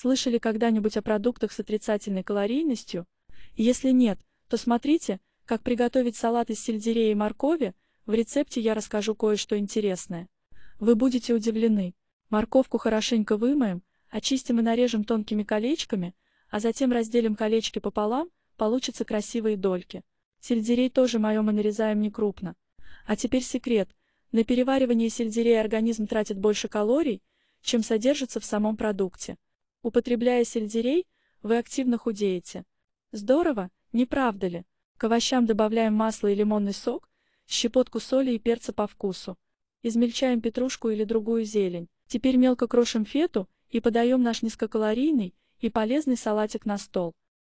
Слышали когда-нибудь о продуктах с отрицательной калорийностью? Если нет, то смотрите, как приготовить салат из сельдерея и моркови, в рецепте я расскажу кое-что интересное. Вы будете удивлены. Морковку хорошенько вымоем, очистим и нарежем тонкими колечками, а затем разделим колечки пополам, получатся красивые дольки. Сельдерей тоже моем мы нарезаем не крупно. А теперь секрет. На переваривание сельдерея организм тратит больше калорий, чем содержится в самом продукте. Употребляя сельдерей, вы активно худеете. Здорово, не правда ли? К овощам добавляем масло и лимонный сок, щепотку соли и перца по вкусу. Измельчаем петрушку или другую зелень. Теперь мелко крошим фету и подаем наш низкокалорийный и полезный салатик на стол.